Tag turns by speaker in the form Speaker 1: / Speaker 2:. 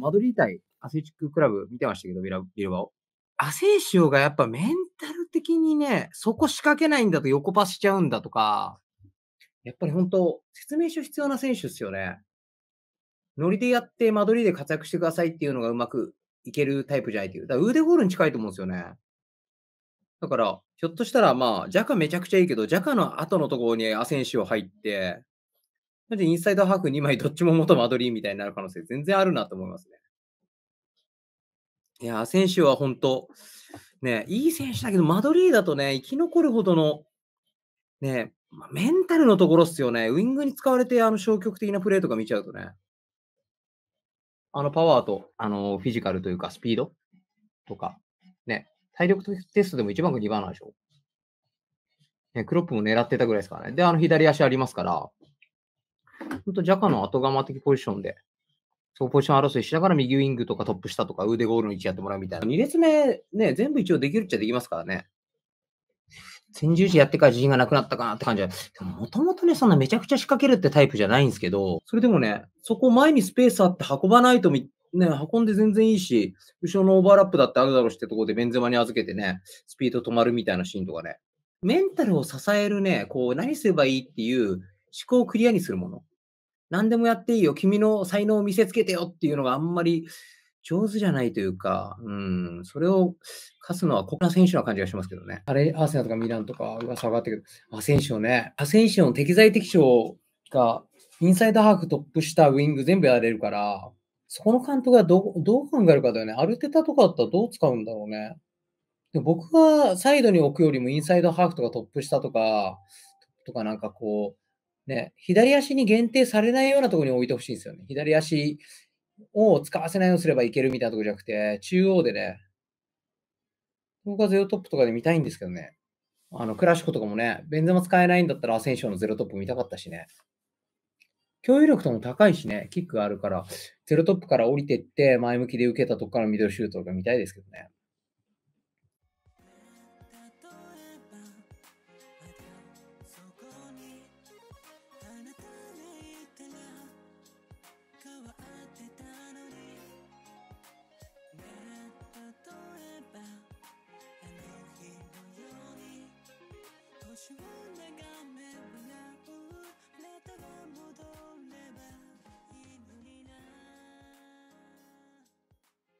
Speaker 1: マドリー対アスレチッククラブ見てましたけど、ビルバを。アセンシオがやっぱメンタル的にね、そこ仕掛けないんだと横パスしちゃうんだとか、やっぱり本当、説明書必要な選手ですよね。ノリでやってマドリーで活躍してくださいっていうのがうまくいけるタイプじゃないという。だから腕ゴールに近いと思うんですよね。だから、ひょっとしたらまあ、ジャカめちゃくちゃいいけど、ジャカの後のところにアセンシオ入って、マジインサイドハーフ2枚どっちも元マドリーみたいになる可能性全然あるなと思いますね。いや、選手は本当、ね、いい選手だけど、マドリーだとね、生き残るほどの、ね、メンタルのところっすよね。ウィングに使われて、あの、消極的なプレーとか見ちゃうとね、あの、パワーと、あの、フィジカルというか、スピードとか、ね、体力テストでも1番か2番なんでしょ。ね、クロップも狙ってたぐらいですからね。で、あの、左足ありますから、本当とジャカの後釜的ポジションで、そこポジション争いしながら右ウィングとかトップ下とか腕ゴールの位置やってもらうみたいな。2列目ね、全部一応できるっちゃできますからね。先住時やってから自信がなくなったかなって感じで、もともとね、そんなめちゃくちゃ仕掛けるってタイプじゃないんですけど、それでもね、そこ前にスペースあって運ばないとみ、ね、運んで全然いいし、後ろのオーバーラップだってあるだろうしってとこでベンゼマに預けてね、スピード止まるみたいなシーンとかね、メンタルを支えるね、こう、何すればいいっていう思考をクリアにするもの。何でもやっていいよ、君の才能を見せつけてよっていうのがあんまり上手じゃないというか、うん、それを課すのは、こんな選手な感じがしますけどね。あれ、アーセナとかミランとか噂上がってくる。アセンションね。アセンション適材適所が、インサイドハーフトップ下、ウィング全部やれるから、そこの監督がどどう考えるかだよね。アルテタとかだったらどう使うんだろうね。で僕がサイドに置くよりもインサイドハーフとかトップ下とか、とかなんかこう、ね、左足に限定されないようなところに置いてほしいんですよね。左足を使わせないようにすればいけるみたいなところじゃなくて、中央でね、僕はゼロトップとかで見たいんですけどね。あの、クラシコとかもね、ベンゼマ使えないんだったらアセンションのゼロトップ見たかったしね。共有力とも高いしね、キックがあるから、ゼロトップから降りてって、前向きで受けたとこからミドルシュートとか見たいですけどね。
Speaker 2: to